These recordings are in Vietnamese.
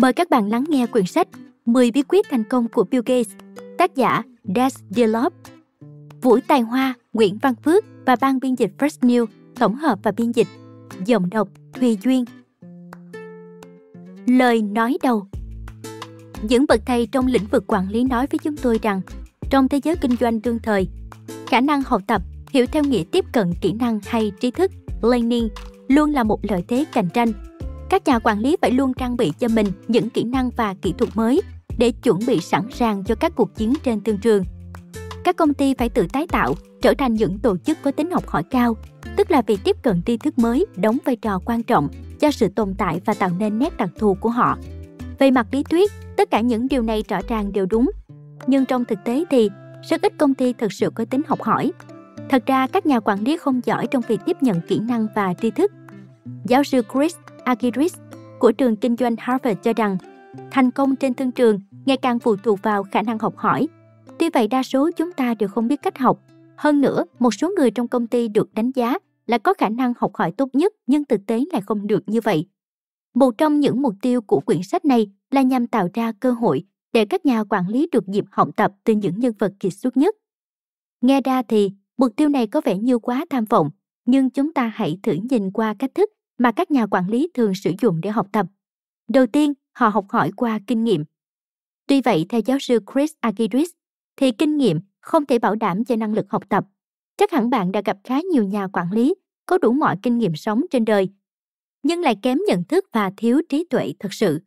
Mời các bạn lắng nghe quyển sách 10 bí quyết thành công của Bill Gates, tác giả Des Delop, Vũ Tài Hoa, Nguyễn Văn Phước và ban biên dịch First New, tổng hợp và biên dịch, giọng đọc Thùy Duyên. Lời nói đầu Những bậc thầy trong lĩnh vực quản lý nói với chúng tôi rằng, trong thế giới kinh doanh đương thời, khả năng học tập, hiểu theo nghĩa tiếp cận kỹ năng hay trí thức, learning luôn là một lợi thế cạnh tranh các nhà quản lý phải luôn trang bị cho mình những kỹ năng và kỹ thuật mới để chuẩn bị sẵn sàng cho các cuộc chiến trên thương trường. Các công ty phải tự tái tạo, trở thành những tổ chức có tính học hỏi cao, tức là việc tiếp cận tri thức mới đóng vai trò quan trọng cho sự tồn tại và tạo nên nét đặc thù của họ. Về mặt lý thuyết, tất cả những điều này rõ ràng đều đúng. Nhưng trong thực tế thì, rất ít công ty thực sự có tính học hỏi. Thật ra, các nhà quản lý không giỏi trong việc tiếp nhận kỹ năng và tri thức. Giáo sư Chris Agiris của trường kinh doanh Harvard cho rằng thành công trên thương trường ngày càng phụ thuộc vào khả năng học hỏi. Tuy vậy đa số chúng ta đều không biết cách học. Hơn nữa, một số người trong công ty được đánh giá là có khả năng học hỏi tốt nhất nhưng thực tế lại không được như vậy. Một trong những mục tiêu của quyển sách này là nhằm tạo ra cơ hội để các nhà quản lý được dịp học tập từ những nhân vật kiệt xuất nhất. Nghe ra thì mục tiêu này có vẻ như quá tham vọng, nhưng chúng ta hãy thử nhìn qua cách thức mà các nhà quản lý thường sử dụng để học tập. Đầu tiên, họ học hỏi qua kinh nghiệm. Tuy vậy, theo giáo sư Chris Agidris, thì kinh nghiệm không thể bảo đảm cho năng lực học tập. Chắc hẳn bạn đã gặp khá nhiều nhà quản lý có đủ mọi kinh nghiệm sống trên đời, nhưng lại kém nhận thức và thiếu trí tuệ thật sự.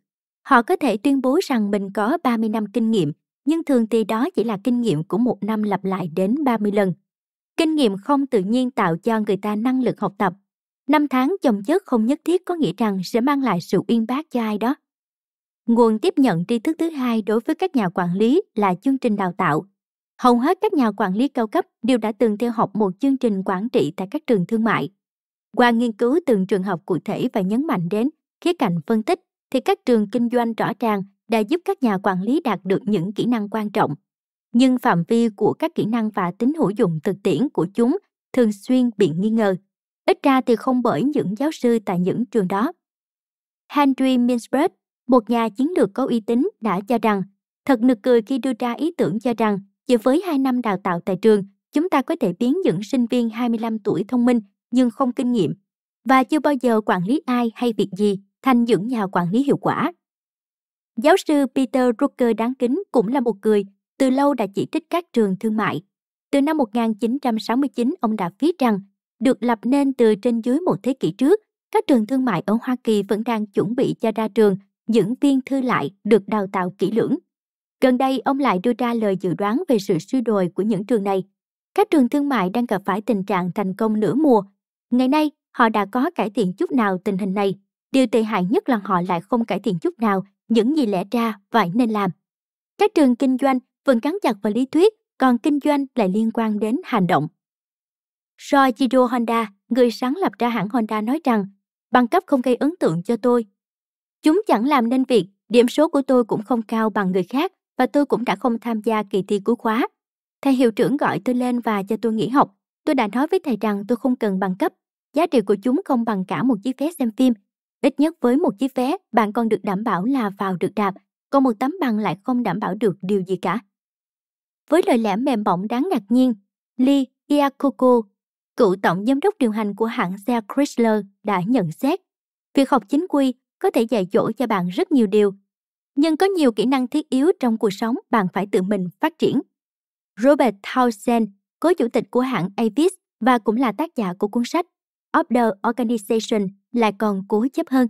Họ có thể tuyên bố rằng mình có 30 năm kinh nghiệm, nhưng thường thì đó chỉ là kinh nghiệm của một năm lặp lại đến 30 lần. Kinh nghiệm không tự nhiên tạo cho người ta năng lực học tập năm tháng chồng chất không nhất thiết có nghĩa rằng sẽ mang lại sự uyên bác cho ai đó. Nguồn tiếp nhận tri thức thứ hai đối với các nhà quản lý là chương trình đào tạo. Hầu hết các nhà quản lý cao cấp đều đã từng theo học một chương trình quản trị tại các trường thương mại. Qua nghiên cứu từng trường học cụ thể và nhấn mạnh đến khía cạnh phân tích thì các trường kinh doanh rõ ràng đã giúp các nhà quản lý đạt được những kỹ năng quan trọng. Nhưng phạm vi của các kỹ năng và tính hữu dụng thực tiễn của chúng thường xuyên bị nghi ngờ ít ra thì không bởi những giáo sư tại những trường đó. Henry Mintzberg, một nhà chiến lược có uy tín, đã cho rằng thật nực cười khi đưa ra ý tưởng cho rằng chỉ với 2 năm đào tạo tại trường, chúng ta có thể biến những sinh viên 25 tuổi thông minh nhưng không kinh nghiệm và chưa bao giờ quản lý ai hay việc gì thành những nhà quản lý hiệu quả. Giáo sư Peter Drucker đáng kính cũng là một người từ lâu đã chỉ trích các trường thương mại. Từ năm 1969, ông đã viết rằng được lập nên từ trên dưới một thế kỷ trước, các trường thương mại ở Hoa Kỳ vẫn đang chuẩn bị cho ra trường những viên thư lại được đào tạo kỹ lưỡng. Gần đây, ông lại đưa ra lời dự đoán về sự suy đồi của những trường này. Các trường thương mại đang gặp phải tình trạng thành công nửa mùa. Ngày nay, họ đã có cải thiện chút nào tình hình này. Điều tệ hại nhất là họ lại không cải thiện chút nào những gì lẽ ra phải nên làm. Các trường kinh doanh vẫn gắn chặt vào lý thuyết, còn kinh doanh lại liên quan đến hành động. Soichiro Honda, người sáng lập ra hãng Honda nói rằng, bằng cấp không gây ấn tượng cho tôi. Chúng chẳng làm nên việc, điểm số của tôi cũng không cao bằng người khác và tôi cũng đã không tham gia kỳ thi cuối khóa. Thầy hiệu trưởng gọi tôi lên và cho tôi nghỉ học. Tôi đã nói với thầy rằng tôi không cần bằng cấp. Giá trị của chúng không bằng cả một chiếc vé xem phim. Ít nhất với một chiếc vé, bạn còn được đảm bảo là vào được đạp, còn một tấm bằng lại không đảm bảo được điều gì cả. Với lời lẽ mềm mỏng đáng ngạc nhiên, Lee Iacocco cựu tổng giám đốc điều hành của hãng xe Chrysler đã nhận xét, việc học chính quy có thể dạy dỗ cho bạn rất nhiều điều, nhưng có nhiều kỹ năng thiết yếu trong cuộc sống bạn phải tự mình phát triển. Robert Townsend, cố chủ tịch của hãng Avis và cũng là tác giả của cuốn sách *Order the Organization lại còn cố chấp hơn.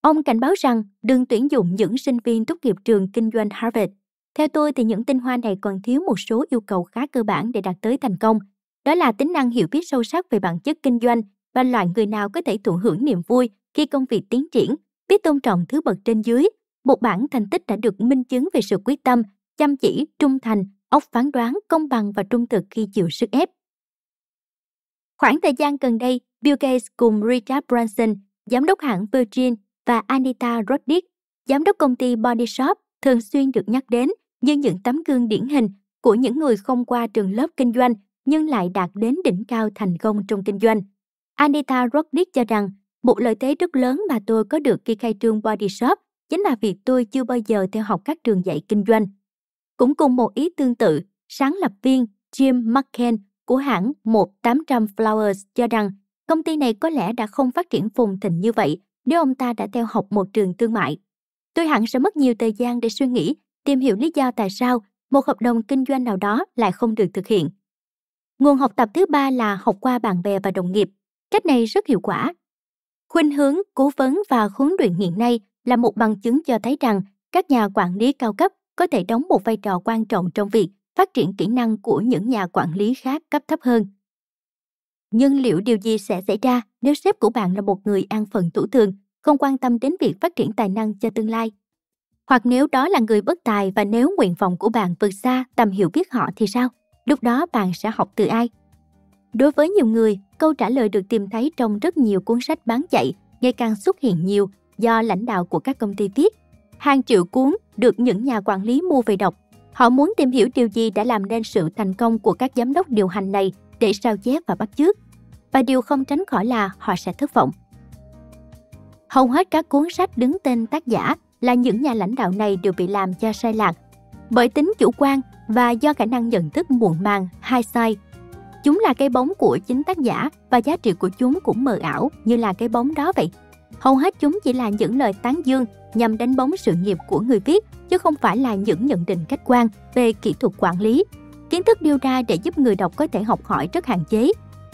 Ông cảnh báo rằng đừng tuyển dụng những sinh viên tốt nghiệp trường kinh doanh Harvard. Theo tôi thì những tinh hoa này còn thiếu một số yêu cầu khá cơ bản để đạt tới thành công – đó là tính năng hiểu biết sâu sắc về bản chất kinh doanh và loại người nào có thể thụ hưởng niềm vui khi công việc tiến triển, biết tôn trọng thứ bậc trên dưới. Một bản thành tích đã được minh chứng về sự quyết tâm, chăm chỉ, trung thành, óc phán đoán, công bằng và trung thực khi chịu sức ép. Khoảng thời gian gần đây, Bill Gates cùng Richard Branson, giám đốc hãng Virgin và Anita Roddick, giám đốc công ty Body Shop, thường xuyên được nhắc đến như những tấm gương điển hình của những người không qua trường lớp kinh doanh nhưng lại đạt đến đỉnh cao thành công trong kinh doanh. Anita Roddick cho rằng, một lợi thế rất lớn mà tôi có được khi khai trương Body Shop chính là việc tôi chưa bao giờ theo học các trường dạy kinh doanh. Cũng cùng một ý tương tự, sáng lập viên Jim McCain của hãng 1800 Flowers cho rằng công ty này có lẽ đã không phát triển phồn thịnh như vậy nếu ông ta đã theo học một trường thương mại. Tôi hẳn sẽ mất nhiều thời gian để suy nghĩ, tìm hiểu lý do tại sao một hợp đồng kinh doanh nào đó lại không được thực hiện Nguồn học tập thứ ba là học qua bạn bè và đồng nghiệp. Cách này rất hiệu quả. Khuynh hướng, cố vấn và huấn luyện hiện nay là một bằng chứng cho thấy rằng các nhà quản lý cao cấp có thể đóng một vai trò quan trọng trong việc phát triển kỹ năng của những nhà quản lý khác cấp thấp hơn. Nhưng liệu điều gì sẽ xảy ra nếu sếp của bạn là một người an phần tủ thường, không quan tâm đến việc phát triển tài năng cho tương lai? Hoặc nếu đó là người bất tài và nếu nguyện vọng của bạn vượt xa tầm hiểu biết họ thì sao? lúc đó bạn sẽ học từ ai đối với nhiều người câu trả lời được tìm thấy trong rất nhiều cuốn sách bán chạy ngày càng xuất hiện nhiều do lãnh đạo của các công ty viết hàng triệu cuốn được những nhà quản lý mua về đọc họ muốn tìm hiểu điều gì đã làm nên sự thành công của các giám đốc điều hành này để sao chép và bắt chước và điều không tránh khỏi là họ sẽ thất vọng hầu hết các cuốn sách đứng tên tác giả là những nhà lãnh đạo này đều bị làm cho sai lạc bởi tính chủ quan và do khả năng nhận thức muộn màng, hai sai. Chúng là cái bóng của chính tác giả và giá trị của chúng cũng mờ ảo như là cái bóng đó vậy. Hầu hết chúng chỉ là những lời tán dương nhằm đánh bóng sự nghiệp của người viết, chứ không phải là những nhận định khách quan về kỹ thuật quản lý. Kiến thức đưa ra để giúp người đọc có thể học hỏi rất hạn chế.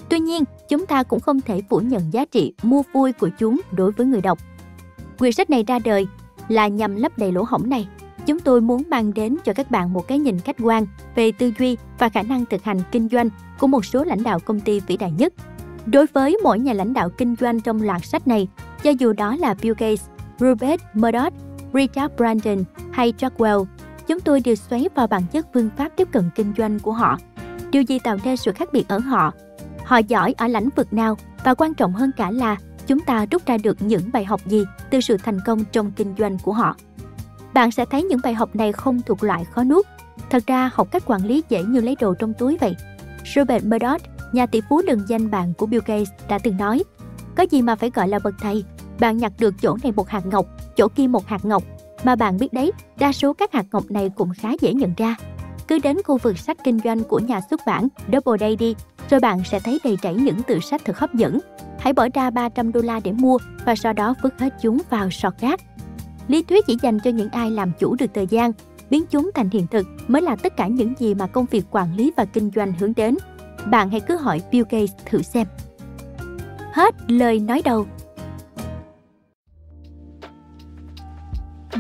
Tuy nhiên, chúng ta cũng không thể phủ nhận giá trị mua vui của chúng đối với người đọc. Quyển sách này ra đời là nhằm lấp đầy lỗ hổng này chúng tôi muốn mang đến cho các bạn một cái nhìn khách quan về tư duy và khả năng thực hành kinh doanh của một số lãnh đạo công ty vĩ đại nhất. Đối với mỗi nhà lãnh đạo kinh doanh trong loạt sách này, cho dù đó là Bill Gates, Rupert Murdoch, Richard Branson hay Jack Welch, chúng tôi đều xoáy vào bản chất phương pháp tiếp cận kinh doanh của họ. Điều gì tạo nên sự khác biệt ở họ? Họ giỏi ở lĩnh vực nào? Và quan trọng hơn cả là chúng ta rút ra được những bài học gì từ sự thành công trong kinh doanh của họ. Bạn sẽ thấy những bài học này không thuộc loại khó nuốt. Thật ra, học cách quản lý dễ như lấy đồ trong túi vậy. Robert Murdoch, nhà tỷ phú đường danh bạn của Bill Gates đã từng nói, có gì mà phải gọi là bậc thầy, bạn nhặt được chỗ này một hạt ngọc, chỗ kia một hạt ngọc. Mà bạn biết đấy, đa số các hạt ngọc này cũng khá dễ nhận ra. Cứ đến khu vực sách kinh doanh của nhà xuất bản Double Day đi, rồi bạn sẽ thấy đầy rẫy những tựa sách thật hấp dẫn. Hãy bỏ ra 300 đô la để mua và sau đó vứt hết chúng vào sọt rác Lý thuyết chỉ dành cho những ai làm chủ được thời gian, biến chúng thành hiện thực mới là tất cả những gì mà công việc quản lý và kinh doanh hướng đến. Bạn hãy cứ hỏi Bill Gates thử xem. Hết lời nói đầu.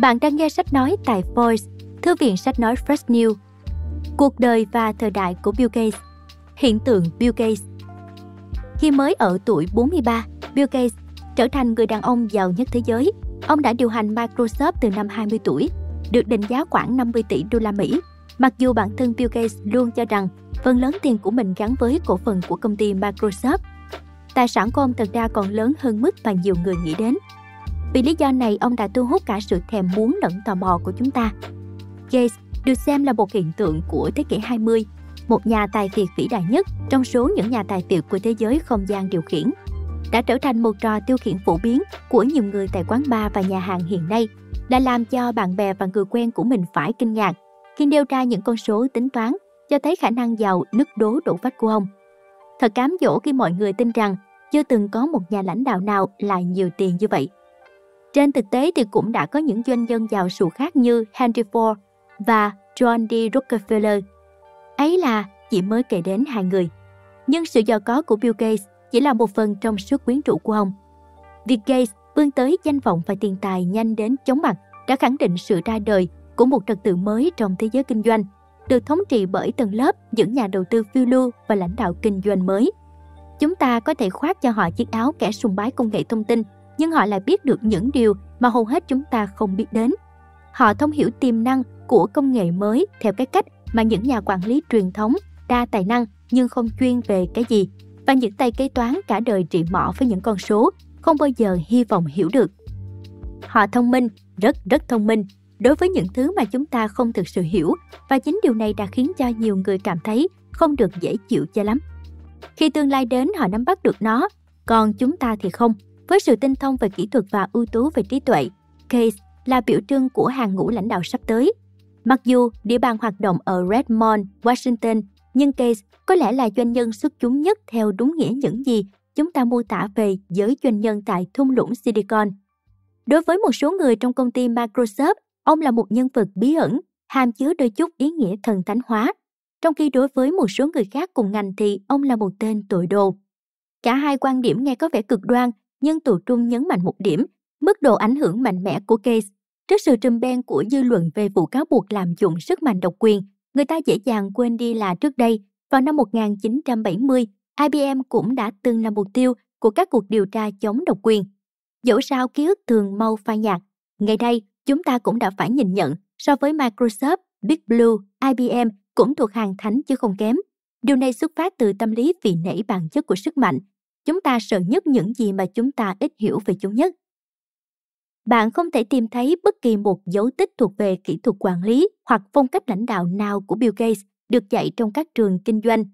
Bạn đang nghe sách nói tại Voice, thư viện sách nói Fresh New. Cuộc đời và thời đại của Bill Gates Hiện tượng Bill Gates Khi mới ở tuổi 43, Bill Gates trở thành người đàn ông giàu nhất thế giới – Ông đã điều hành Microsoft từ năm 20 tuổi, được định giá khoảng 50 tỷ đô la Mỹ. Mặc dù bản thân Bill Gates luôn cho rằng phần lớn tiền của mình gắn với cổ phần của công ty Microsoft, tài sản của ông thật ra còn lớn hơn mức mà nhiều người nghĩ đến. Vì lý do này, ông đã thu hút cả sự thèm muốn lẫn tò mò của chúng ta. Gates được xem là một hiện tượng của thế kỷ 20, một nhà tài phiệt vĩ đại nhất trong số những nhà tài phiệt của thế giới không gian điều khiển đã trở thành một trò tiêu khiển phổ biến của nhiều người tại quán bar và nhà hàng hiện nay, đã làm cho bạn bè và người quen của mình phải kinh ngạc khi nêu ra những con số tính toán cho thấy khả năng giàu nứt đố đổ vách của ông. Thật cám dỗ khi mọi người tin rằng chưa từng có một nhà lãnh đạo nào lại nhiều tiền như vậy. Trên thực tế thì cũng đã có những doanh nhân giàu sụ khác như Henry Ford và John D. Rockefeller. Ấy là chỉ mới kể đến hai người. Nhưng sự giàu có của Bill Gates chỉ là một phần trong suốt quyến rũ của ông. Việc Gates vươn tới danh vọng và tiền tài nhanh đến chóng mặt đã khẳng định sự ra đời của một trật tự mới trong thế giới kinh doanh, được thống trị bởi tầng lớp những nhà đầu tư phiêu lưu và lãnh đạo kinh doanh mới. Chúng ta có thể khoác cho họ chiếc áo kẻ sùng bái công nghệ thông tin, nhưng họ lại biết được những điều mà hầu hết chúng ta không biết đến. Họ thông hiểu tiềm năng của công nghệ mới theo cái cách mà những nhà quản lý truyền thống đa tài năng nhưng không chuyên về cái gì và những tay kế toán cả đời trị mỏ với những con số, không bao giờ hy vọng hiểu được. Họ thông minh, rất rất thông minh, đối với những thứ mà chúng ta không thực sự hiểu và chính điều này đã khiến cho nhiều người cảm thấy không được dễ chịu cho lắm. Khi tương lai đến họ nắm bắt được nó, còn chúng ta thì không. Với sự tinh thông về kỹ thuật và ưu tú về trí tuệ, Case là biểu trưng của hàng ngũ lãnh đạo sắp tới. Mặc dù địa bàn hoạt động ở Redmond, Washington, nhưng Case có lẽ là doanh nhân xuất chúng nhất theo đúng nghĩa những gì chúng ta mô tả về giới doanh nhân tại thung lũng Silicon. Đối với một số người trong công ty Microsoft, ông là một nhân vật bí ẩn, hàm chứa đôi chút ý nghĩa thần thánh hóa, trong khi đối với một số người khác cùng ngành thì ông là một tên tội đồ. Cả hai quan điểm nghe có vẻ cực đoan, nhưng tù trung nhấn mạnh một điểm, mức độ ảnh hưởng mạnh mẽ của Case. Trước sự trùm ben của dư luận về vụ cáo buộc làm dụng sức mạnh độc quyền, người ta dễ dàng quên đi là trước đây, vào năm 1970, IBM cũng đã từng là mục tiêu của các cuộc điều tra chống độc quyền. Dẫu sao ký ức thường mau phai nhạt, ngày nay chúng ta cũng đã phải nhìn nhận so với Microsoft, Big Blue, IBM cũng thuộc hàng thánh chứ không kém. Điều này xuất phát từ tâm lý vì nảy bản chất của sức mạnh. Chúng ta sợ nhất những gì mà chúng ta ít hiểu về chúng nhất. Bạn không thể tìm thấy bất kỳ một dấu tích thuộc về kỹ thuật quản lý hoặc phong cách lãnh đạo nào của Bill Gates được dạy trong các trường kinh doanh.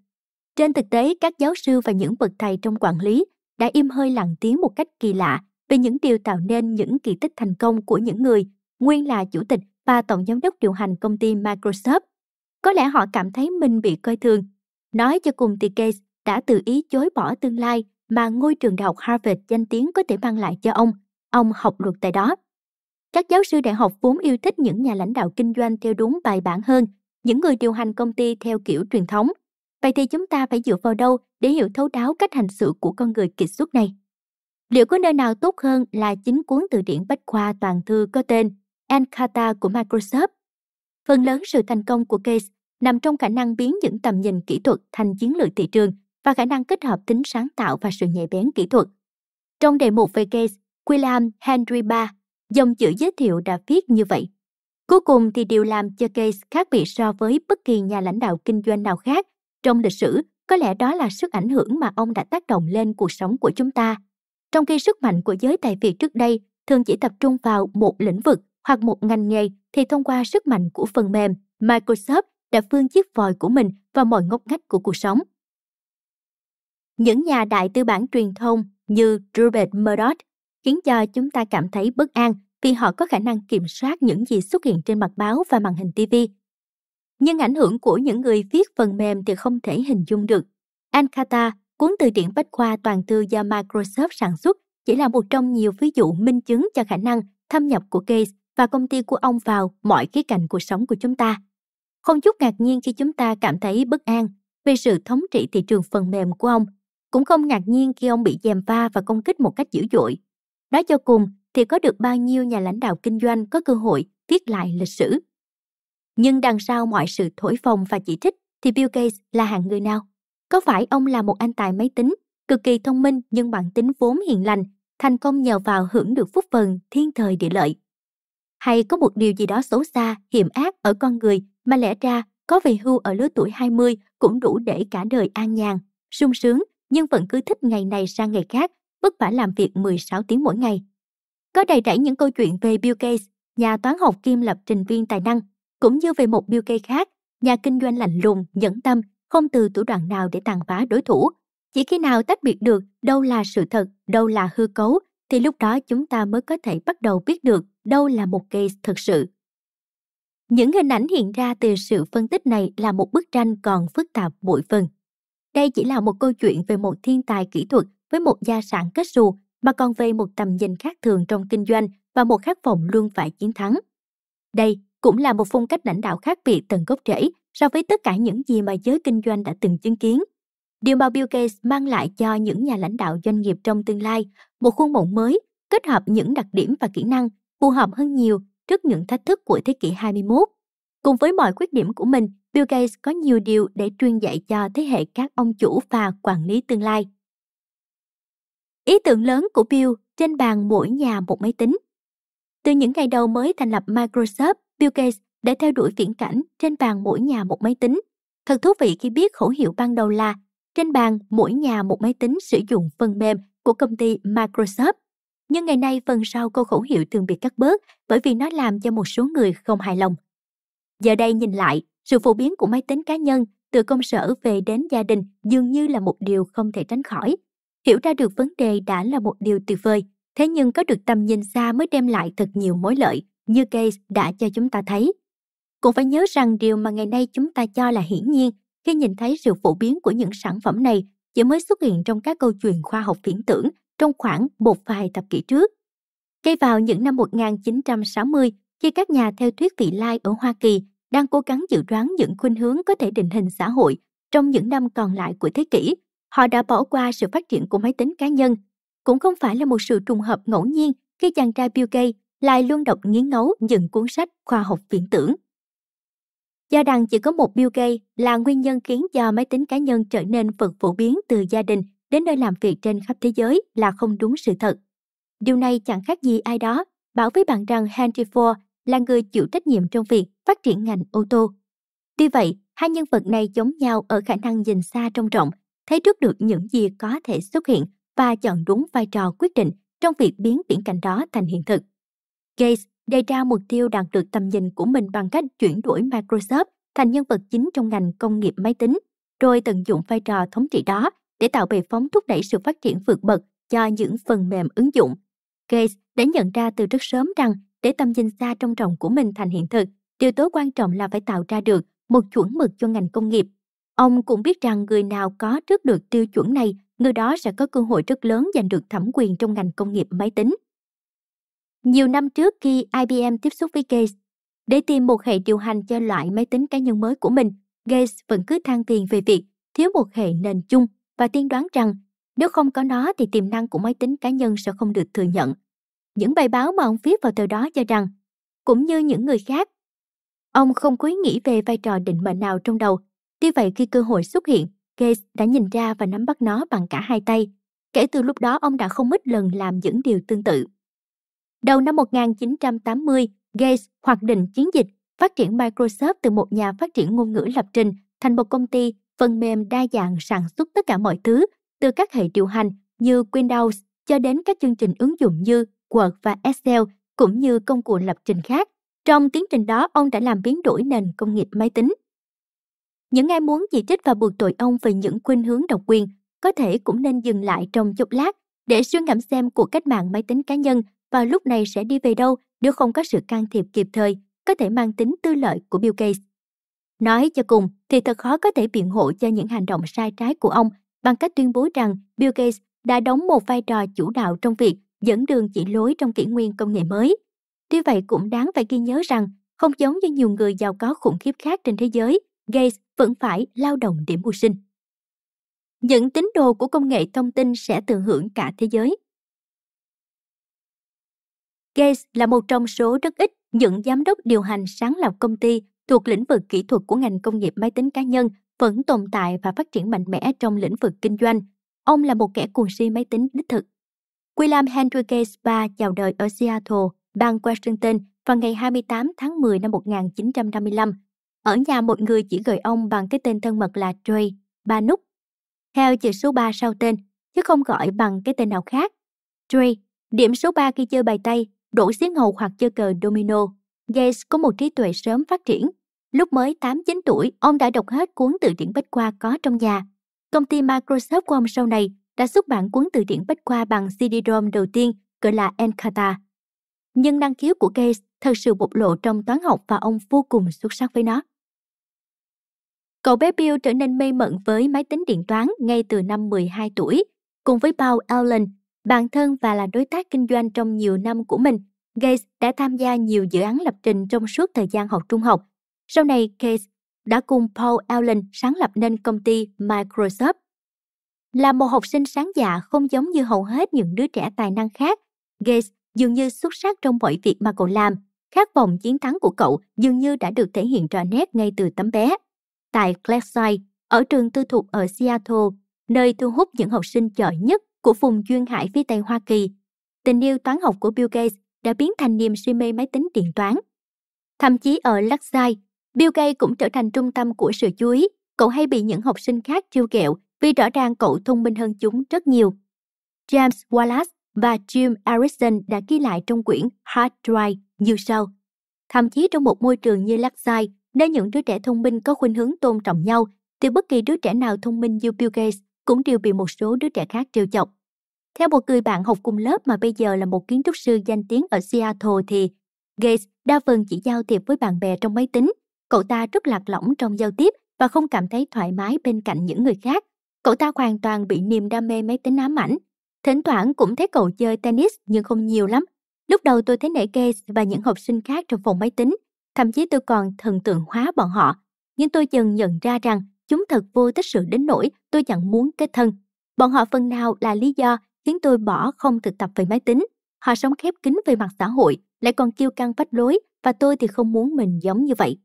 Trên thực tế, các giáo sư và những bậc thầy trong quản lý đã im hơi lặng tiếng một cách kỳ lạ về những điều tạo nên những kỳ tích thành công của những người nguyên là chủ tịch và tổng giám đốc điều hành công ty Microsoft. Có lẽ họ cảm thấy mình bị coi thường. Nói cho cùng thì Gates đã tự ý chối bỏ tương lai mà ngôi trường đại học Harvard danh tiếng có thể mang lại cho ông. Ông học luật tại đó. Các giáo sư đại học vốn yêu thích những nhà lãnh đạo kinh doanh theo đúng bài bản hơn – những người điều hành công ty theo kiểu truyền thống. Vậy thì chúng ta phải dựa vào đâu để hiểu thấu đáo cách hành xử của con người kiệt xuất này? Liệu có nơi nào tốt hơn là chính cuốn từ điển bách khoa toàn thư có tên Encarta của Microsoft? Phần lớn sự thành công của Case nằm trong khả năng biến những tầm nhìn kỹ thuật thành chiến lược thị trường và khả năng kết hợp tính sáng tạo và sự nhạy bén kỹ thuật. Trong đề mục về Case, William Henry Barr, dòng chữ giới thiệu đã viết như vậy. Cuối cùng thì điều làm cho Gates khác biệt so với bất kỳ nhà lãnh đạo kinh doanh nào khác trong lịch sử có lẽ đó là sức ảnh hưởng mà ông đã tác động lên cuộc sống của chúng ta. Trong khi sức mạnh của giới tài phiệt trước đây thường chỉ tập trung vào một lĩnh vực hoặc một ngành nghề thì thông qua sức mạnh của phần mềm, Microsoft đã phương chiếc vòi của mình vào mọi ngóc ngách của cuộc sống. Những nhà đại tư bản truyền thông như Rupert Murdoch khiến cho chúng ta cảm thấy bất an vì họ có khả năng kiểm soát những gì xuất hiện trên mặt báo và màn hình TV. Nhưng ảnh hưởng của những người viết phần mềm thì không thể hình dung được. Ankata, cuốn từ điển bách khoa toàn thư do Microsoft sản xuất, chỉ là một trong nhiều ví dụ minh chứng cho khả năng thâm nhập của Gates và công ty của ông vào mọi khía cạnh cuộc sống của chúng ta. Không chút ngạc nhiên khi chúng ta cảm thấy bất an về sự thống trị thị trường phần mềm của ông, cũng không ngạc nhiên khi ông bị dèm pha và công kích một cách dữ dội. Nói cho cùng, thì có được bao nhiêu nhà lãnh đạo kinh doanh có cơ hội viết lại lịch sử. Nhưng đằng sau mọi sự thổi phồng và chỉ trích thì Bill Gates là hạng người nào? Có phải ông là một anh tài máy tính, cực kỳ thông minh nhưng bản tính vốn hiền lành, thành công nhờ vào hưởng được phúc phần thiên thời địa lợi? Hay có một điều gì đó xấu xa, hiểm ác ở con người mà lẽ ra có về hưu ở lứa tuổi 20 cũng đủ để cả đời an nhàn, sung sướng nhưng vẫn cứ thích ngày này sang ngày khác, vất vả làm việc 16 tiếng mỗi ngày có đầy rẫy những câu chuyện về Bill Gates, nhà toán học kiêm lập trình viên tài năng, cũng như về một Bill Gates khác, nhà kinh doanh lạnh lùng, nhẫn tâm, không từ thủ đoạn nào để tàn phá đối thủ. Chỉ khi nào tách biệt được đâu là sự thật, đâu là hư cấu, thì lúc đó chúng ta mới có thể bắt đầu biết được đâu là một case thực sự. Những hình ảnh hiện ra từ sự phân tích này là một bức tranh còn phức tạp bụi phần. Đây chỉ là một câu chuyện về một thiên tài kỹ thuật với một gia sản kết xù mà còn về một tầm nhìn khác thường trong kinh doanh và một khát vọng luôn phải chiến thắng. Đây cũng là một phong cách lãnh đạo khác biệt tận gốc rễ so với tất cả những gì mà giới kinh doanh đã từng chứng kiến. Điều mà Bill Gates mang lại cho những nhà lãnh đạo doanh nghiệp trong tương lai, một khuôn mẫu mới, kết hợp những đặc điểm và kỹ năng phù hợp hơn nhiều trước những thách thức của thế kỷ 21. Cùng với mọi khuyết điểm của mình, Bill Gates có nhiều điều để truyền dạy cho thế hệ các ông chủ và quản lý tương lai. Ý tưởng lớn của Bill trên bàn mỗi nhà một máy tính. Từ những ngày đầu mới thành lập Microsoft, Bill Gates đã theo đuổi viễn cảnh trên bàn mỗi nhà một máy tính. Thật thú vị khi biết khẩu hiệu ban đầu là trên bàn mỗi nhà một máy tính sử dụng phần mềm của công ty Microsoft. Nhưng ngày nay phần sau câu khẩu hiệu thường bị cắt bớt bởi vì nó làm cho một số người không hài lòng. Giờ đây nhìn lại, sự phổ biến của máy tính cá nhân từ công sở về đến gia đình dường như là một điều không thể tránh khỏi – hiểu ra được vấn đề đã là một điều tuyệt vời thế nhưng có được tầm nhìn xa mới đem lại thật nhiều mối lợi như case đã cho chúng ta thấy cũng phải nhớ rằng điều mà ngày nay chúng ta cho là hiển nhiên khi nhìn thấy sự phổ biến của những sản phẩm này chỉ mới xuất hiện trong các câu chuyện khoa học viễn tưởng trong khoảng một vài thập kỷ trước. Cây vào những năm 1960, khi các nhà theo thuyết vị lai ở Hoa Kỳ đang cố gắng dự đoán những khuynh hướng có thể định hình xã hội trong những năm còn lại của thế kỷ, Họ đã bỏ qua sự phát triển của máy tính cá nhân. Cũng không phải là một sự trùng hợp ngẫu nhiên khi chàng trai Bill Gates lại luôn đọc nghiến ngấu những cuốn sách khoa học viễn tưởng. Do rằng chỉ có một Bill Gates là nguyên nhân khiến cho máy tính cá nhân trở nên vật phổ biến từ gia đình đến nơi làm việc trên khắp thế giới là không đúng sự thật. Điều này chẳng khác gì ai đó bảo với bạn rằng Henry Ford là người chịu trách nhiệm trong việc phát triển ngành ô tô. Tuy vậy, hai nhân vật này giống nhau ở khả năng nhìn xa trông rộng thấy trước được những gì có thể xuất hiện và chọn đúng vai trò quyết định trong việc biến viễn cảnh đó thành hiện thực. Gates đề ra mục tiêu đạt được tầm nhìn của mình bằng cách chuyển đổi Microsoft thành nhân vật chính trong ngành công nghiệp máy tính, rồi tận dụng vai trò thống trị đó để tạo bệ phóng thúc đẩy sự phát triển vượt bậc cho những phần mềm ứng dụng. Gates đã nhận ra từ rất sớm rằng để tầm nhìn xa trong rộng của mình thành hiện thực, điều tối quan trọng là phải tạo ra được một chuẩn mực cho ngành công nghiệp Ông cũng biết rằng người nào có trước được tiêu chuẩn này, người đó sẽ có cơ hội rất lớn giành được thẩm quyền trong ngành công nghiệp máy tính. Nhiều năm trước khi IBM tiếp xúc với Gates, để tìm một hệ điều hành cho loại máy tính cá nhân mới của mình, Gates vẫn cứ than phiền về việc thiếu một hệ nền chung và tiên đoán rằng nếu không có nó thì tiềm năng của máy tính cá nhân sẽ không được thừa nhận. Những bài báo mà ông viết vào thời đó cho rằng, cũng như những người khác, ông không quý nghĩ về vai trò định mệnh nào trong đầu Tuy vậy khi cơ hội xuất hiện, Gates đã nhìn ra và nắm bắt nó bằng cả hai tay. Kể từ lúc đó ông đã không ít lần làm những điều tương tự. Đầu năm 1980, Gates hoạch định chiến dịch phát triển Microsoft từ một nhà phát triển ngôn ngữ lập trình thành một công ty phần mềm đa dạng sản xuất tất cả mọi thứ, từ các hệ điều hành như Windows cho đến các chương trình ứng dụng như Word và Excel cũng như công cụ lập trình khác. Trong tiến trình đó, ông đã làm biến đổi nền công nghiệp máy tính, những ai muốn chỉ trích và buộc tội ông về những khuynh hướng độc quyền có thể cũng nên dừng lại trong chốc lát để suy ngẫm xem cuộc cách mạng máy tính cá nhân vào lúc này sẽ đi về đâu nếu không có sự can thiệp kịp thời, có thể mang tính tư lợi của Bill Gates. Nói cho cùng thì thật khó có thể biện hộ cho những hành động sai trái của ông bằng cách tuyên bố rằng Bill Gates đã đóng một vai trò chủ đạo trong việc dẫn đường chỉ lối trong kỷ nguyên công nghệ mới. Tuy vậy cũng đáng phải ghi nhớ rằng, không giống như nhiều người giàu có khủng khiếp khác trên thế giới, Gates vẫn phải lao động để mưu sinh. Những tín đồ của công nghệ thông tin sẽ tận hưởng cả thế giới. Gates là một trong số rất ít những giám đốc điều hành sáng lập công ty thuộc lĩnh vực kỹ thuật của ngành công nghiệp máy tính cá nhân vẫn tồn tại và phát triển mạnh mẽ trong lĩnh vực kinh doanh. Ông là một kẻ cuồng si máy tính đích thực. William Henry Gates ba chào đời ở Seattle, bang Washington vào ngày 28 tháng 10 năm 1955 ở nhà một người chỉ gọi ông bằng cái tên thân mật là Trey, ba nút, theo chữ số 3 sau tên, chứ không gọi bằng cái tên nào khác. Trey, điểm số 3 khi chơi bài tay, đổ xiếc hầu hoặc chơi cờ domino. Gates có một trí tuệ sớm phát triển. Lúc mới 8-9 tuổi, ông đã đọc hết cuốn từ điển bách khoa có trong nhà. Công ty Microsoft của ông sau này đã xuất bản cuốn từ điển bách khoa bằng CD-ROM đầu tiên gọi là Encarta. Nhưng năng khiếu của Gates thật sự bộc lộ trong toán học và ông vô cùng xuất sắc với nó. Cậu bé Bill trở nên mê mẩn với máy tính điện toán ngay từ năm 12 tuổi, cùng với Paul Allen, bạn thân và là đối tác kinh doanh trong nhiều năm của mình. Gates đã tham gia nhiều dự án lập trình trong suốt thời gian học trung học. Sau này, Gates đã cùng Paul Allen sáng lập nên công ty Microsoft. Là một học sinh sáng dạ không giống như hầu hết những đứa trẻ tài năng khác, Gates dường như xuất sắc trong mọi việc mà cậu làm Khát vọng chiến thắng của cậu dường như đã được thể hiện rõ nét ngay từ tấm bé. Tại Clexide, ở trường tư thục ở Seattle, nơi thu hút những học sinh giỏi nhất của vùng duyên hải phía Tây Hoa Kỳ, tình yêu toán học của Bill Gates đã biến thành niềm si mê máy tính điện toán. Thậm chí ở Lakeside, Bill Gates cũng trở thành trung tâm của sự chú ý. Cậu hay bị những học sinh khác trêu ghẹo vì rõ ràng cậu thông minh hơn chúng rất nhiều. James Wallace và Jim Erickson đã ghi lại trong quyển Hard Drive như sau. Thậm chí trong một môi trường như Lakshai, nơi những đứa trẻ thông minh có khuynh hướng tôn trọng nhau, thì bất kỳ đứa trẻ nào thông minh như Bill Gates cũng đều bị một số đứa trẻ khác trêu chọc. Theo một người bạn học cùng lớp mà bây giờ là một kiến trúc sư danh tiếng ở Seattle thì Gates đa phần chỉ giao thiệp với bạn bè trong máy tính. Cậu ta rất lạc lõng trong giao tiếp và không cảm thấy thoải mái bên cạnh những người khác. Cậu ta hoàn toàn bị niềm đam mê máy tính ám ảnh. Thỉnh thoảng cũng thấy cậu chơi tennis nhưng không nhiều lắm Lúc đầu tôi thấy nể Case và những học sinh khác trong phòng máy tính, thậm chí tôi còn thần tượng hóa bọn họ. Nhưng tôi dần nhận ra rằng chúng thật vô tích sự đến nỗi tôi chẳng muốn kết thân. Bọn họ phần nào là lý do khiến tôi bỏ không thực tập về máy tính. Họ sống khép kín về mặt xã hội, lại còn kiêu căng vách lối và tôi thì không muốn mình giống như vậy.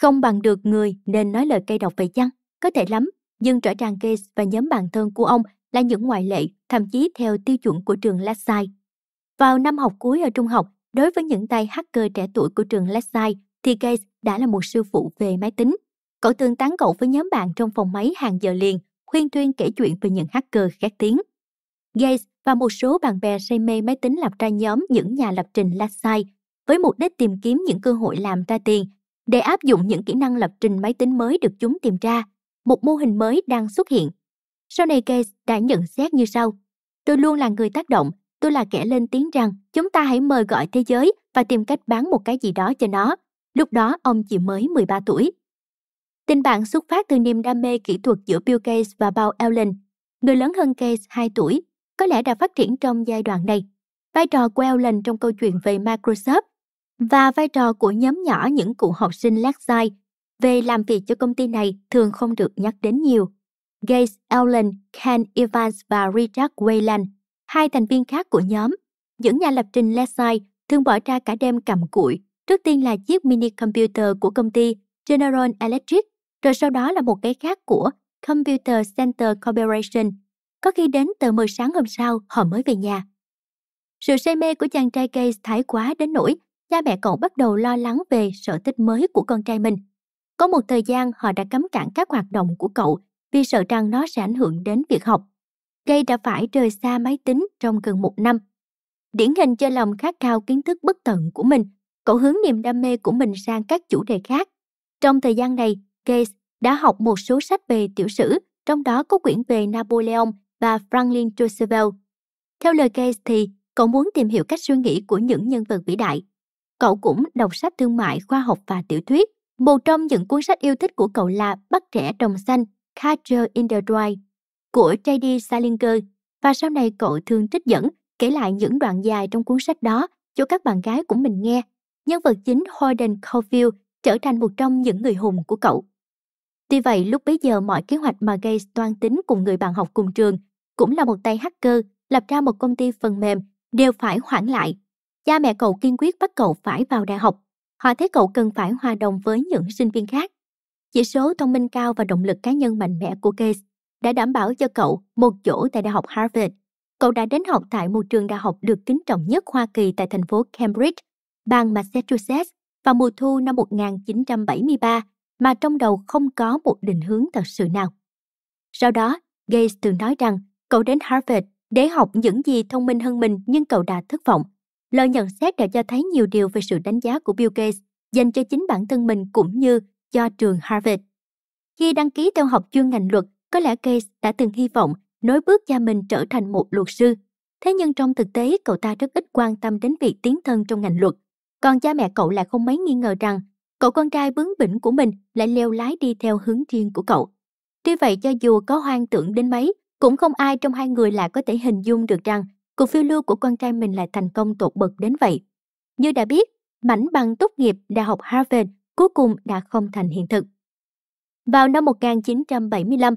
Không bằng được người nên nói lời cay độc về chăng? Có thể lắm, nhưng rõ ràng Case và nhóm bạn thân của ông là những ngoại lệ, thậm chí theo tiêu chuẩn của trường Lasalle. Vào năm học cuối ở trung học, đối với những tay hacker trẻ tuổi của trường Lexi thì Gates đã là một sư phụ về máy tính. Cậu từng tán cậu với nhóm bạn trong phòng máy hàng giờ liền, khuyên tuyên kể chuyện về những hacker khét tiếng. Gates và một số bạn bè say mê máy tính lập ra nhóm những nhà lập trình Lexi với mục đích tìm kiếm những cơ hội làm ra tiền để áp dụng những kỹ năng lập trình máy tính mới được chúng tìm ra. Một mô hình mới đang xuất hiện. Sau này Gates đã nhận xét như sau. Tôi luôn là người tác động tôi là kẻ lên tiếng rằng chúng ta hãy mời gọi thế giới và tìm cách bán một cái gì đó cho nó. Lúc đó ông chỉ mới 13 tuổi. Tình bạn xuất phát từ niềm đam mê kỹ thuật giữa Bill Gates và Paul Allen, người lớn hơn Gates 2 tuổi, có lẽ đã phát triển trong giai đoạn này. Vai trò của Allen trong câu chuyện về Microsoft và vai trò của nhóm nhỏ những cựu học sinh Lakeside về làm việc cho công ty này thường không được nhắc đến nhiều. Gates, Allen, Ken Evans và Richard Wayland hai thành viên khác của nhóm. Những nhà lập trình Leslie thường bỏ ra cả đêm cầm cụi. Trước tiên là chiếc mini computer của công ty General Electric, rồi sau đó là một cái khác của Computer Center Corporation. Có khi đến từ 10 sáng hôm sau họ mới về nhà. Sự say mê của chàng trai Case thái quá đến nỗi cha mẹ cậu bắt đầu lo lắng về sở thích mới của con trai mình. Có một thời gian họ đã cấm cản các hoạt động của cậu vì sợ rằng nó sẽ ảnh hưởng đến việc học. Gây đã phải rời xa máy tính trong gần một năm. Điển hình cho lòng khát khao kiến thức bất tận của mình, cậu hướng niềm đam mê của mình sang các chủ đề khác. Trong thời gian này, Gates đã học một số sách về tiểu sử, trong đó có quyển về Napoleon và Franklin Roosevelt. Theo lời Gates thì cậu muốn tìm hiểu cách suy nghĩ của những nhân vật vĩ đại. Cậu cũng đọc sách thương mại, khoa học và tiểu thuyết. Một trong những cuốn sách yêu thích của cậu là Bắt rẽ trồng xanh, Catcher in the Dry của J.D. Salinger và sau này cậu thường trích dẫn kể lại những đoạn dài trong cuốn sách đó cho các bạn gái của mình nghe. Nhân vật chính Holden Caulfield trở thành một trong những người hùng của cậu. Tuy vậy, lúc bấy giờ mọi kế hoạch mà Gates toan tính cùng người bạn học cùng trường cũng là một tay hacker lập ra một công ty phần mềm đều phải hoãn lại. Cha mẹ cậu kiên quyết bắt cậu phải vào đại học. Họ thấy cậu cần phải hòa đồng với những sinh viên khác. Chỉ số thông minh cao và động lực cá nhân mạnh mẽ của Gates đã đảm bảo cho cậu một chỗ tại Đại học Harvard. Cậu đã đến học tại một trường đại học được kính trọng nhất Hoa Kỳ tại thành phố Cambridge, bang Massachusetts vào mùa thu năm 1973 mà trong đầu không có một định hướng thật sự nào. Sau đó, Gates từng nói rằng cậu đến Harvard để học những gì thông minh hơn mình nhưng cậu đã thất vọng. Lời nhận xét đã cho thấy nhiều điều về sự đánh giá của Bill Gates dành cho chính bản thân mình cũng như cho trường Harvard. Khi đăng ký theo học chuyên ngành luật, có lẽ Case đã từng hy vọng nối bước cha mình trở thành một luật sư. Thế nhưng trong thực tế, cậu ta rất ít quan tâm đến việc tiến thân trong ngành luật. Còn cha mẹ cậu lại không mấy nghi ngờ rằng cậu con trai bướng bỉnh của mình lại leo lái đi theo hướng riêng của cậu. Tuy vậy cho dù có hoang tưởng đến mấy, cũng không ai trong hai người lại có thể hình dung được rằng cuộc phiêu lưu của con trai mình lại thành công tột bậc đến vậy. Như đã biết, mảnh bằng tốt nghiệp Đại học Harvard cuối cùng đã không thành hiện thực. Vào năm 1975,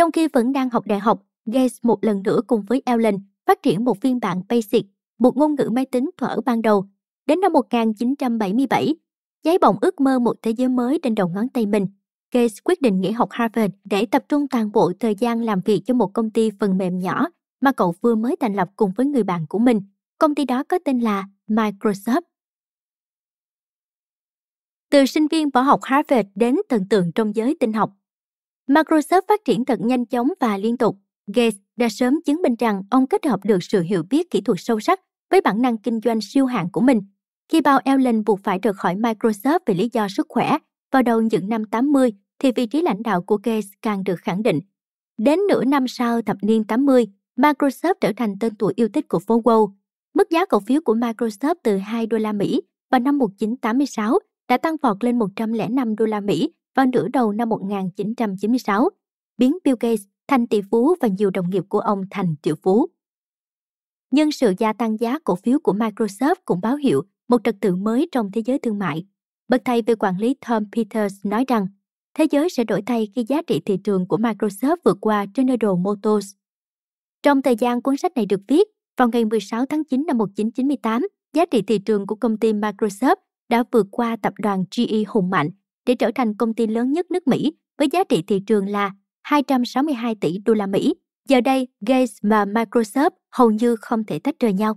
trong khi vẫn đang học đại học, Gates một lần nữa cùng với Allen phát triển một phiên bản BASIC, một ngôn ngữ máy tính thuở ban đầu. Đến năm 1977, giấy bỏng ước mơ một thế giới mới trên đầu ngón tay mình, Gates quyết định nghỉ học Harvard để tập trung toàn bộ thời gian làm việc cho một công ty phần mềm nhỏ mà cậu vừa mới thành lập cùng với người bạn của mình. Công ty đó có tên là Microsoft. Từ sinh viên bỏ học Harvard đến thần tượng trong giới tinh học, Microsoft phát triển thật nhanh chóng và liên tục. Gates đã sớm chứng minh rằng ông kết hợp được sự hiểu biết kỹ thuật sâu sắc với bản năng kinh doanh siêu hạng của mình. Khi Bao Allen buộc phải rời khỏi Microsoft vì lý do sức khỏe, vào đầu những năm 80 thì vị trí lãnh đạo của Gates càng được khẳng định. Đến nửa năm sau thập niên 80, Microsoft trở thành tên tuổi yêu thích của phố Wall. Mức giá cổ phiếu của Microsoft từ 2 đô la Mỹ vào năm 1986 đã tăng vọt lên 105 đô la Mỹ vào nửa đầu năm 1996, biến Bill Gates thành tỷ phú và nhiều đồng nghiệp của ông thành triệu phú. Nhân sự gia tăng giá cổ phiếu của Microsoft cũng báo hiệu một trật tự mới trong thế giới thương mại. Bậc thầy về quản lý Tom Peters nói rằng thế giới sẽ đổi thay khi giá trị thị trường của Microsoft vượt qua General Motors. Trong thời gian cuốn sách này được viết, vào ngày 16 tháng 9 năm 1998, giá trị thị trường của công ty Microsoft đã vượt qua tập đoàn GE hùng mạnh để trở thành công ty lớn nhất nước Mỹ với giá trị thị trường là 262 tỷ đô la Mỹ. Giờ đây, Gates và Microsoft hầu như không thể tách rời nhau.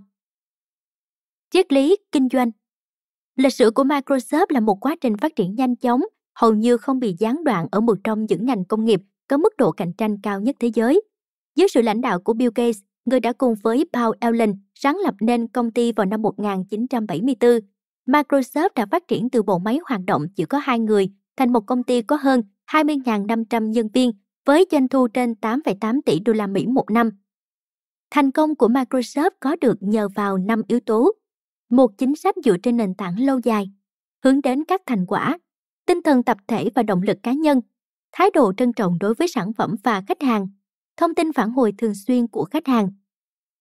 Triết lý kinh doanh Lịch sử của Microsoft là một quá trình phát triển nhanh chóng, hầu như không bị gián đoạn ở một trong những ngành công nghiệp có mức độ cạnh tranh cao nhất thế giới. Dưới sự lãnh đạo của Bill Gates, người đã cùng với Paul Allen sáng lập nên công ty vào năm 1974 Microsoft đã phát triển từ bộ máy hoạt động chỉ có hai người thành một công ty có hơn 20.500 nhân viên với doanh thu trên 8,8 tỷ đô la Mỹ một năm. Thành công của Microsoft có được nhờ vào năm yếu tố. Một chính sách dựa trên nền tảng lâu dài, hướng đến các thành quả, tinh thần tập thể và động lực cá nhân, thái độ trân trọng đối với sản phẩm và khách hàng, thông tin phản hồi thường xuyên của khách hàng.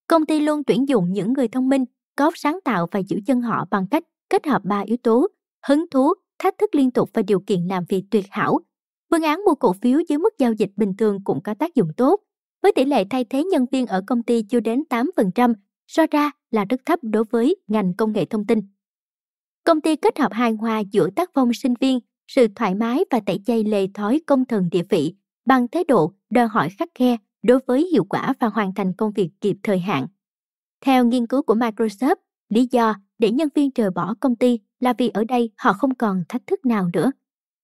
Công ty luôn tuyển dụng những người thông minh, có sáng tạo và giữ chân họ bằng cách kết hợp ba yếu tố hứng thú, thách thức liên tục và điều kiện làm việc tuyệt hảo. Phương án mua cổ phiếu dưới mức giao dịch bình thường cũng có tác dụng tốt, với tỷ lệ thay thế nhân viên ở công ty chưa đến 8%, so ra là rất thấp đối với ngành công nghệ thông tin. Công ty kết hợp hài hòa giữa tác phong sinh viên, sự thoải mái và tẩy chay lề thói công thần địa vị bằng thái độ đòi hỏi khắc khe đối với hiệu quả và hoàn thành công việc kịp thời hạn. Theo nghiên cứu của Microsoft, Lý do để nhân viên rời bỏ công ty là vì ở đây họ không còn thách thức nào nữa.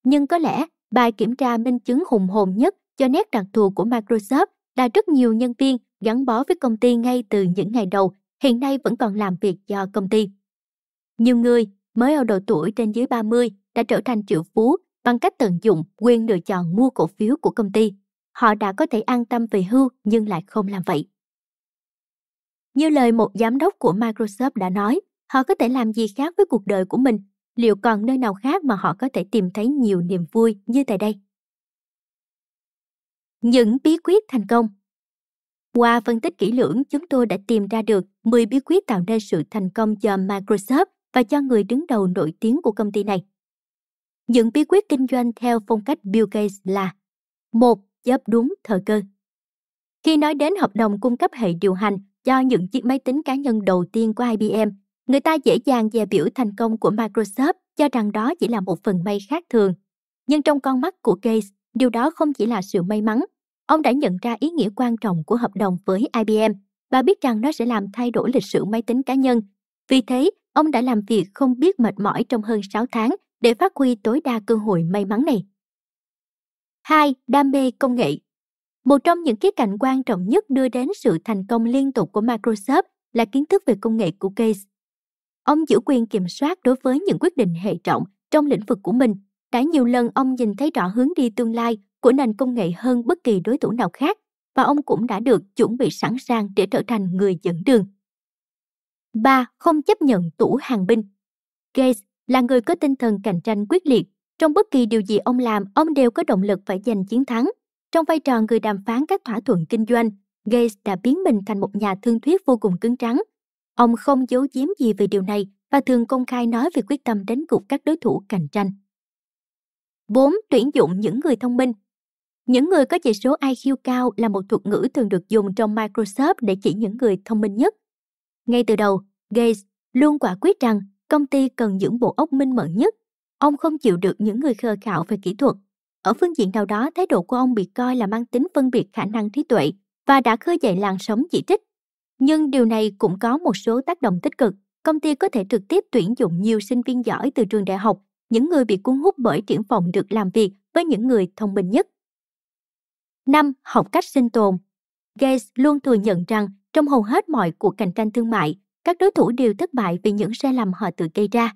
Nhưng có lẽ bài kiểm tra minh chứng hùng hồn nhất cho nét đặc thù của Microsoft là rất nhiều nhân viên gắn bó với công ty ngay từ những ngày đầu, hiện nay vẫn còn làm việc cho công ty. Nhiều người mới ở độ tuổi trên dưới 30 đã trở thành triệu phú bằng cách tận dụng quyền lựa chọn mua cổ phiếu của công ty. Họ đã có thể an tâm về hưu nhưng lại không làm vậy. Như lời một giám đốc của Microsoft đã nói, họ có thể làm gì khác với cuộc đời của mình? Liệu còn nơi nào khác mà họ có thể tìm thấy nhiều niềm vui như tại đây? Những bí quyết thành công Qua phân tích kỹ lưỡng, chúng tôi đã tìm ra được 10 bí quyết tạo nên sự thành công cho Microsoft và cho người đứng đầu nổi tiếng của công ty này. Những bí quyết kinh doanh theo phong cách Bill Gates là một Chấp đúng thời cơ Khi nói đến hợp đồng cung cấp hệ điều hành, do những chiếc máy tính cá nhân đầu tiên của IBM, người ta dễ dàng dè biểu thành công của Microsoft cho rằng đó chỉ là một phần may khác thường. Nhưng trong con mắt của Gates, điều đó không chỉ là sự may mắn. Ông đã nhận ra ý nghĩa quan trọng của hợp đồng với IBM và biết rằng nó sẽ làm thay đổi lịch sử máy tính cá nhân. Vì thế, ông đã làm việc không biết mệt mỏi trong hơn 6 tháng để phát huy tối đa cơ hội may mắn này. 2. Đam mê công nghệ một trong những khía cạnh quan trọng nhất đưa đến sự thành công liên tục của Microsoft là kiến thức về công nghệ của Gates. Ông giữ quyền kiểm soát đối với những quyết định hệ trọng trong lĩnh vực của mình. Đã nhiều lần ông nhìn thấy rõ hướng đi tương lai của nền công nghệ hơn bất kỳ đối thủ nào khác và ông cũng đã được chuẩn bị sẵn sàng để trở thành người dẫn đường. 3. Không chấp nhận tủ hàng binh Gates là người có tinh thần cạnh tranh quyết liệt. Trong bất kỳ điều gì ông làm, ông đều có động lực phải giành chiến thắng. Trong vai trò người đàm phán các thỏa thuận kinh doanh, Gates đã biến mình thành một nhà thương thuyết vô cùng cứng rắn. Ông không giấu giếm gì về điều này và thường công khai nói về quyết tâm đánh gục các đối thủ cạnh tranh. 4. Tuyển dụng những người thông minh Những người có chỉ số IQ cao là một thuật ngữ thường được dùng trong Microsoft để chỉ những người thông minh nhất. Ngay từ đầu, Gates luôn quả quyết rằng công ty cần những bộ óc minh mẫn nhất. Ông không chịu được những người khờ khạo về kỹ thuật ở phương diện nào đó, thái độ của ông bị coi là mang tính phân biệt khả năng trí tuệ và đã khơi dậy làn sóng chỉ trích. Nhưng điều này cũng có một số tác động tích cực. Công ty có thể trực tiếp tuyển dụng nhiều sinh viên giỏi từ trường đại học, những người bị cuốn hút bởi triển vọng được làm việc với những người thông minh nhất. 5. Học cách sinh tồn Gates luôn thừa nhận rằng trong hầu hết mọi cuộc cạnh tranh thương mại, các đối thủ đều thất bại vì những sai lầm họ tự gây ra.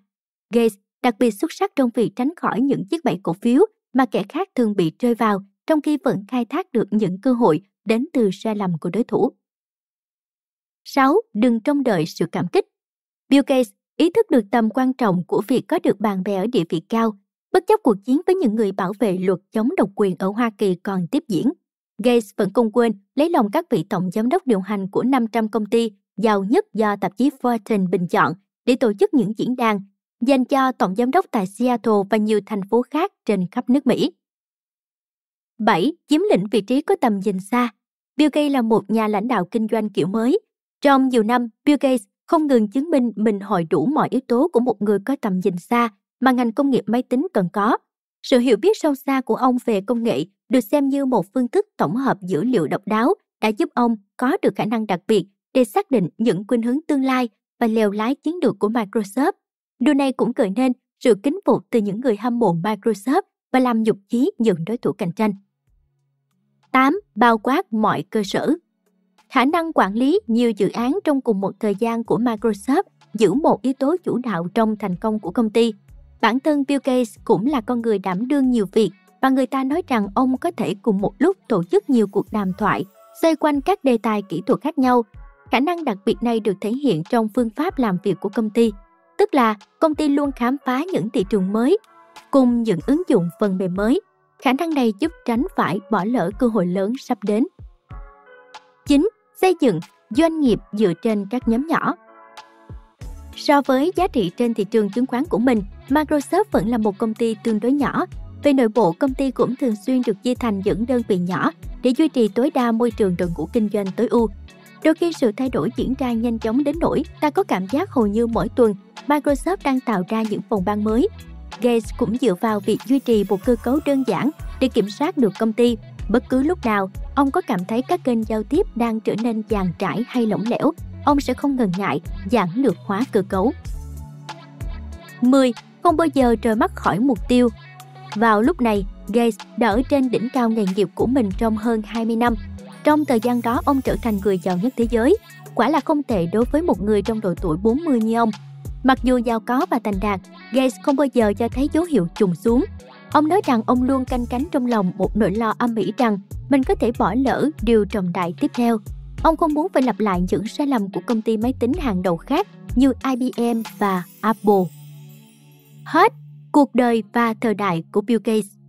Gates đặc biệt xuất sắc trong việc tránh khỏi những chiếc bẫy cổ phiếu mà kẻ khác thường bị rơi vào trong khi vẫn khai thác được những cơ hội đến từ sai lầm của đối thủ. 6. Đừng trông đợi sự cảm kích. Bill Gates ý thức được tầm quan trọng của việc có được bạn bè ở địa vị cao, bất chấp cuộc chiến với những người bảo vệ luật chống độc quyền ở Hoa Kỳ còn tiếp diễn. Gates vẫn không quên lấy lòng các vị tổng giám đốc điều hành của 500 công ty giàu nhất do tạp chí Fortune bình chọn để tổ chức những diễn đàn dành cho tổng giám đốc tại Seattle và nhiều thành phố khác trên khắp nước Mỹ. 7. Chiếm lĩnh vị trí có tầm nhìn xa. Bill Gates là một nhà lãnh đạo kinh doanh kiểu mới. Trong nhiều năm, Bill Gates không ngừng chứng minh mình hội đủ mọi yếu tố của một người có tầm nhìn xa mà ngành công nghiệp máy tính cần có. Sự hiểu biết sâu xa của ông về công nghệ được xem như một phương thức tổng hợp dữ liệu độc đáo đã giúp ông có được khả năng đặc biệt để xác định những khuynh hướng tương lai và lèo lái chiến lược của Microsoft Điều này cũng gợi nên sự kính phục từ những người hâm mộ Microsoft và làm nhục chí những đối thủ cạnh tranh. 8. Bao quát mọi cơ sở Khả năng quản lý nhiều dự án trong cùng một thời gian của Microsoft giữ một yếu tố chủ đạo trong thành công của công ty. Bản thân Bill Gates cũng là con người đảm đương nhiều việc và người ta nói rằng ông có thể cùng một lúc tổ chức nhiều cuộc đàm thoại xoay quanh các đề tài kỹ thuật khác nhau. Khả năng đặc biệt này được thể hiện trong phương pháp làm việc của công ty tức là công ty luôn khám phá những thị trường mới cùng những ứng dụng phần mềm mới. Khả năng này giúp tránh phải bỏ lỡ cơ hội lớn sắp đến. 9. Xây dựng doanh nghiệp dựa trên các nhóm nhỏ. So với giá trị trên thị trường chứng khoán của mình, Microsoft vẫn là một công ty tương đối nhỏ. Về nội bộ, công ty cũng thường xuyên được chia thành những đơn vị nhỏ để duy trì tối đa môi trường đội ngũ kinh doanh tối ưu. Đôi khi sự thay đổi diễn ra nhanh chóng đến nỗi ta có cảm giác hầu như mỗi tuần Microsoft đang tạo ra những phòng ban mới. Gates cũng dựa vào việc duy trì một cơ cấu đơn giản để kiểm soát được công ty. Bất cứ lúc nào, ông có cảm thấy các kênh giao tiếp đang trở nên dàn trải hay lỏng lẻo, ông sẽ không ngần ngại giản lược hóa cơ cấu. 10. Không bao giờ rời mắt khỏi mục tiêu Vào lúc này, Gates đã ở trên đỉnh cao nghề nghiệp của mình trong hơn 20 năm. Trong thời gian đó, ông trở thành người giàu nhất thế giới. Quả là không tệ đối với một người trong độ tuổi 40 như ông, Mặc dù giàu có và thành đạt, Gates không bao giờ cho thấy dấu hiệu trùng xuống. Ông nói rằng ông luôn canh cánh trong lòng một nỗi lo âm ỉ rằng mình có thể bỏ lỡ điều trọng đại tiếp theo. Ông không muốn phải lặp lại những sai lầm của công ty máy tính hàng đầu khác như IBM và Apple. Hết cuộc đời và thời đại của Bill Gates